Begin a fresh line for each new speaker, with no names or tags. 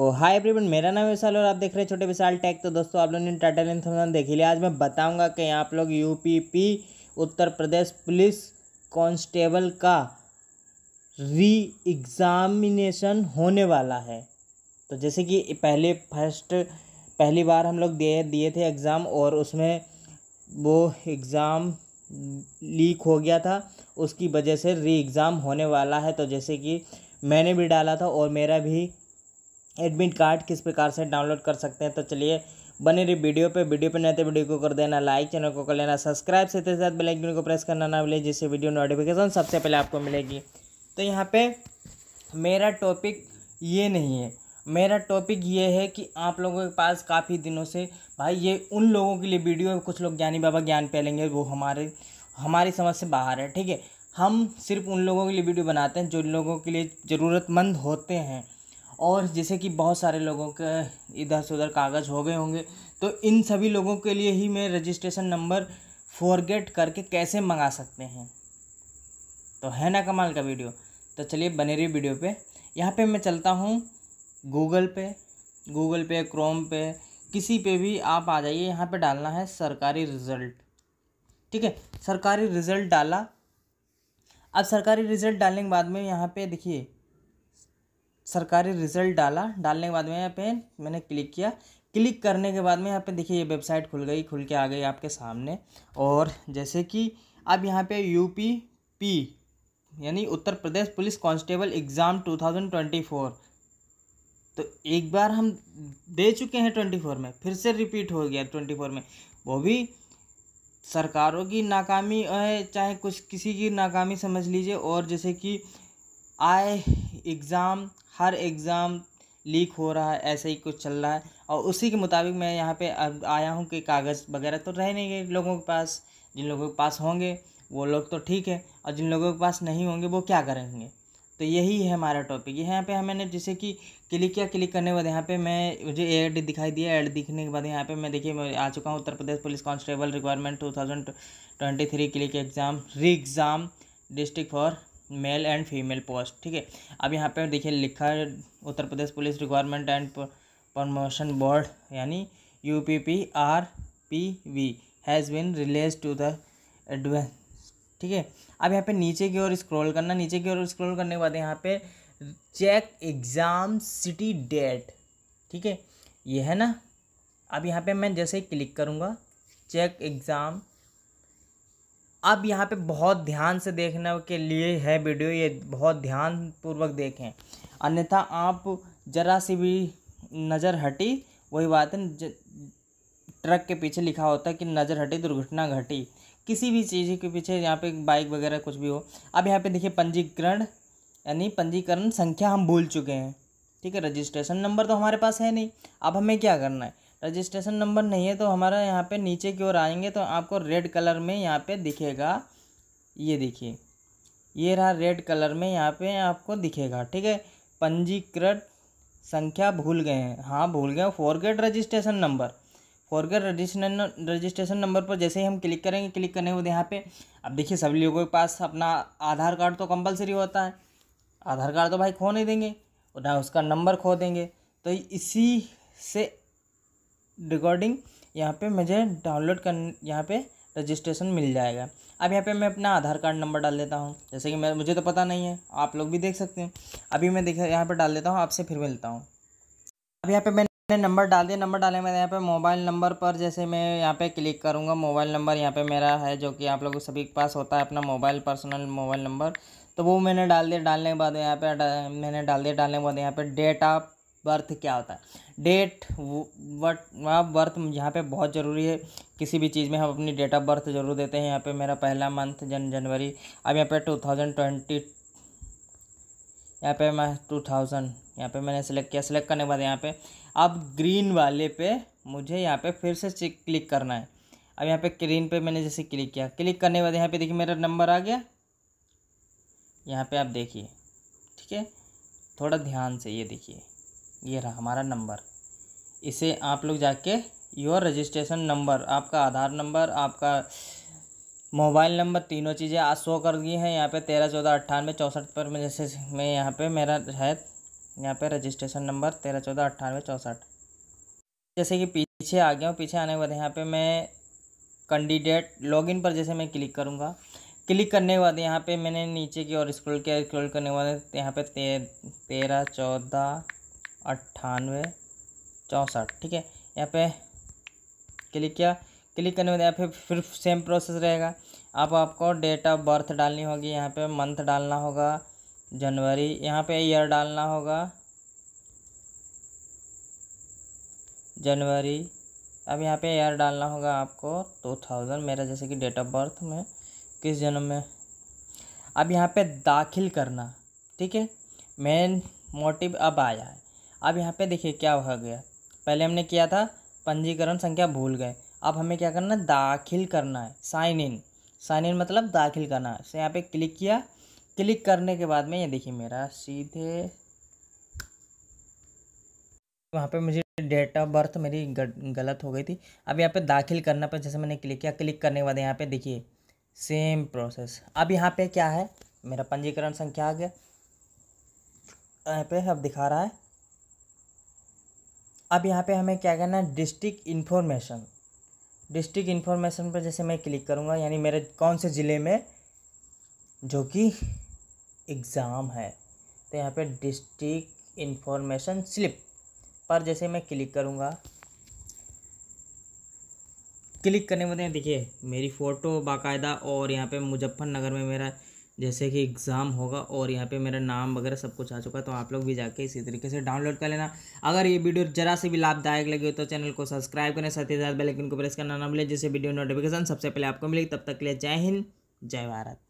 ओ तो hi everyone मेरा नाम विशाल और आप देख रहे हैं छोटे विशाल टैग तो दोस्तों आप लोगों ने टाटा लेंथ देखी लिया आज मैं बताऊंगा कि आप लोग UPP Uttar Pradesh police constable का री एग्ज़ामिनेशन होने वाला है तो जैसे कि पहले फर्स्ट पहली बार हम लोग दिए दिए थे एग्ज़ाम और उसमें वो एग्ज़ाम लीक हो गया था उसकी वजह से री एग्ज़ाम होने वाला है तो जैसे कि मैंने भी डाला था और मेरा भी एडमिट कार्ड किस प्रकार से डाउनलोड कर सकते हैं तो चलिए बने रही वीडियो पे वीडियो पे नए तो वीडियो को कर देना लाइक चैनल को कर लेना सब्सक्राइब से साथ बेल आइकन को प्रेस करना ना मिले जिससे वीडियो नोटिफिकेशन सबसे पहले आपको मिलेगी तो यहाँ पे मेरा टॉपिक ये नहीं है मेरा टॉपिक ये है कि आप लोगों के पास काफ़ी दिनों से भाई ये उन लोगों के लिए वीडियो है कुछ लोग ज्ञानी बाबा ज्ञान पहलेंगे वो हमारे हमारी समझ से बाहर है ठीक है हम सिर्फ उन लोगों के लिए वीडियो बनाते हैं जो लोगों के लिए ज़रूरतमंद होते हैं और जैसे कि बहुत सारे लोगों के इधर से उधर कागज़ हो गए होंगे तो इन सभी लोगों के लिए ही मैं रजिस्ट्रेशन नंबर फॉरगेट करके कैसे मंगा सकते हैं तो है ना कमाल का वीडियो तो चलिए बने रही वीडियो पे यहाँ पे मैं चलता हूँ गूगल पे गूगल पे क्रोम पे किसी पे भी आप आ जाइए यहाँ पे डालना है सरकारी रिज़ल्ट ठीक है सरकारी रिज़ल्ट डाला अब सरकारी रिज़ल्ट डालने के बाद में यहाँ पे देखिए सरकारी रिजल्ट डाला डालने के बाद में यहाँ पे मैंने क्लिक किया क्लिक करने के बाद में यहाँ पे देखिए ये वेबसाइट खुल गई खुल के आ गई आपके सामने और जैसे कि अब यहाँ पे यूपी पी यानी Uttar Pradesh police constable exam 2024 तो एक बार हम दे चुके हैं 24 में फिर से रिपीट हो गया 24 में वो भी सरकारों की नाकामी है चाहे कुछ किसी की नाकामी समझ लीजिए और जैसे कि आए एग्ज़ाम हर एग्ज़ाम लीक हो रहा है ऐसे ही कुछ चल रहा है और उसी के मुताबिक मैं यहाँ पे अब आया हूँ कि कागज़ वगैरह तो रह नहीं गए लोगों के पास जिन लोगों के पास होंगे वो लोग तो ठीक है और जिन लोगों के पास नहीं होंगे वो क्या करेंगे तो यही है हमारा टॉपिक यहाँ पे मैंने जैसे कि क्लिक किया क्लिक करने के बाद यहाँ पे मैं मुझे एड दिखाई दिया एड दिखने के बाद यहाँ पे मैं देखिए मैं आ चुका हूँ Uttar Pradesh police constable requirement two thousand twenty three click exam re exam district for male and female post ठीक है अब यहाँ पर देखिए लिखा है Uttar Pradesh police requirement and promotion board यानी U P P R P V has been release to the advance ठीक है अब यहाँ पे नीचे की ओर स्क्रॉल करना नीचे की ओर स्क्रॉल करने के बाद यहाँ पे चेक एग्ज़ाम सिटी डेट ठीक है ये है ना अब यहाँ पे मैं जैसे ही क्लिक करूँगा चेक एग्ज़ाम अब यहाँ पे बहुत ध्यान से देखने के लिए है वीडियो ये बहुत ध्यान पूर्वक देखें अन्यथा आप ज़रा सी भी नज़र हटी वही बात है ट्रक के पीछे लिखा होता है कि नज़र हटी दुर्घटना घटी किसी भी चीज़ के पीछे यहाँ पे बाइक वगैरह कुछ भी हो अब यहाँ पे देखिए पंजीकरण यानी पंजीकरण संख्या हम भूल चुके हैं ठीक है रजिस्ट्रेशन नंबर तो हमारे पास है नहीं अब हमें क्या करना है रजिस्ट्रेशन नंबर नहीं है तो हमारा यहाँ पे नीचे की ओर आएंगे तो आपको रेड कलर में यहाँ पे दिखेगा ये देखिए ये रहा रेड कलर में यहाँ पे आपको दिखेगा ठीक है पंजीकृत संख्या भूल गए हैं हाँ भूल गए forget registration number forget registration registration number पर जैसे ही हम क्लिक करेंगे क्लिक करने के बाद यहाँ पर अब देखिए सभी लोगों के पास अपना आधार कार्ड तो कंपलसरी होता है आधार कार्ड तो भाई खो नहीं देंगे और ना उसका नंबर खो देंगे तो इसी से रिकॉर्डिंग यहाँ पे मुझे डाउनलोड कर यहाँ पे रजिस्ट्रेशन मिल जाएगा अब यहाँ पे मैं अपना आधार कार्ड नंबर डाल देता हूँ जैसे कि मैं मुझे तो पता नहीं है आप लोग भी देख सकते हैं अभी मैं देख यहाँ पर डाल देता हूँ आपसे फिर मिलता हूँ अब यहाँ पर मैंने नंबर डाल दिया नंबर डाले मैं यहाँ पे मोबाइल नंबर पर जैसे मैं यहाँ पे क्लिक करूँगा मोबाइल नंबर यहाँ पे मेरा है जो कि आप लोग सभी के पास होता है अपना मोबाइल पर्सनल मोबाइल नंबर तो वो मैंने डाल दिया डालने के बाद यहाँ पे मैंने डाल दिया डालने के बाद यहाँ पे डेट ऑफ बर्थ क्या होता है डेट वट बर्थ यहाँ पे बहुत ज़रूरी है किसी भी चीज़ में हम अपनी डेट ऑफ बर्थ जरूर देते हैं यहाँ पे मेरा पहला मंथ जन जनवरी अब यहाँ पे टू थाउजेंड ट्वेंटी यहाँ पे मैं टू थाउजेंड यहाँ पे मैंने सेलेक्ट किया सेलेक्ट करने के बाद यहाँ पे अब ग्रीन वाले पे मुझे यहाँ पे फिर से क्लिक करना है अब यहाँ पे ग्रीन पे मैंने जैसे क्लिक किया क्लिक करने के बाद यहाँ पे देखिए मेरा नंबर आ गया यहाँ पे आप देखिए ठीक है थोड़ा ध्यान से ये देखिए ये रहा हमारा नंबर इसे आप लोग जाके योर रजिस्ट्रेशन नंबर आपका आधार नंबर आपका मोबाइल नंबर तीनों चीज़ें आज शो कर दी हैं यहाँ पे तेरह चौदह अट्ठानवे चौंसठ पर मैं जैसे मैं यहाँ पे मेरा है यहाँ पे रजिस्ट्रेशन नंबर तेरह चौदह अट्ठानवे चौंसठ जैसे कि पीछे आ गया हूँ पीछे आने के बाद यहाँ पे मैं कैंडिडेट लॉगिन पर जैसे मैं क्लिक करूँगा क्लिक करने के बाद यहाँ पे मैंने नीचे की ओर स्क्रोल किया स्क्रोल करने के बाद यहाँ पर तेरह चौदह अट्ठानवे चौंसठ ठीक है यहाँ पे क्लिक किया क्लिक करने के बाद यहाँ पे फिर सेम प्रोसेस रहेगा आप आपको डेट ऑफ बर्थ डालनी होगी यहाँ पे मंथ डालना होगा जनवरी यहाँ पे ईयर डालना होगा जनवरी अब यहाँ पे ईयर डालना होगा आपको टू थाउजेंड मेरा जैसे कि डेट ऑफ बर्थ में किस जन्म में अब यहाँ पे दाखिल करना ठीक है मेन मोटिव अब आया है अब यहाँ पे देखिए क्या हो गया पहले हमने किया था पंजीकरण संख्या भूल गए अब हमें क्या करना है दाखिल करना है साइन इन साइन इन मतलब दाखिल करना है यहाँ पे क्लिक किया क्लिक करने के बाद में ये देखिए मेरा सीधे वहाँ पे मुझे डेट ऑफ बर्थ मेरी गलत हो गई थी अब यहाँ पे दाखिल करना पर जैसे मैंने क्लिक किया क्लिक करने के बाद यहाँ पे देखिए सेम प्रोसेस अब यहाँ पे क्या है मेरा पंजीकरण संख्या आ गया यहाँ पे अब दिखा रहा है अब यहाँ पे हमें क्या करना है डिस्ट्रिक्ट इन्फॉर्मेशन डिस्ट्रिक्ट इन्फॉर्मेशन पर जैसे मैं क्लिक करूँगा यानी मेरे कौन से ज़िले में जो कि एग्ज़ाम है तो यहाँ पे डिस्ट्रिक्ट इन्फॉर्मेशन स्लिप पर जैसे मैं क्लिक करूँगा क्लिक करने में तो देखिए मेरी फ़ोटो बाकायदा और यहाँ पे मुजफ्फरनगर में मेरा जैसे कि एग्ज़ाम होगा और यहाँ पे मेरा नाम वगैरह सब कुछ आ चुका है तो आप लोग भी जाके इसी तरीके से डाउनलोड कर लेना अगर ये वीडियो जरा से भी लाभदायक लगे तो चैनल को सब्सक्राइब करें साथ ही साथ बेलाइकन को प्रेस करना ना भूलें जिससे वीडियो नोटिफिकेशन सबसे पहले आपको मिले तब तक के लिए जय हिंद जय भारत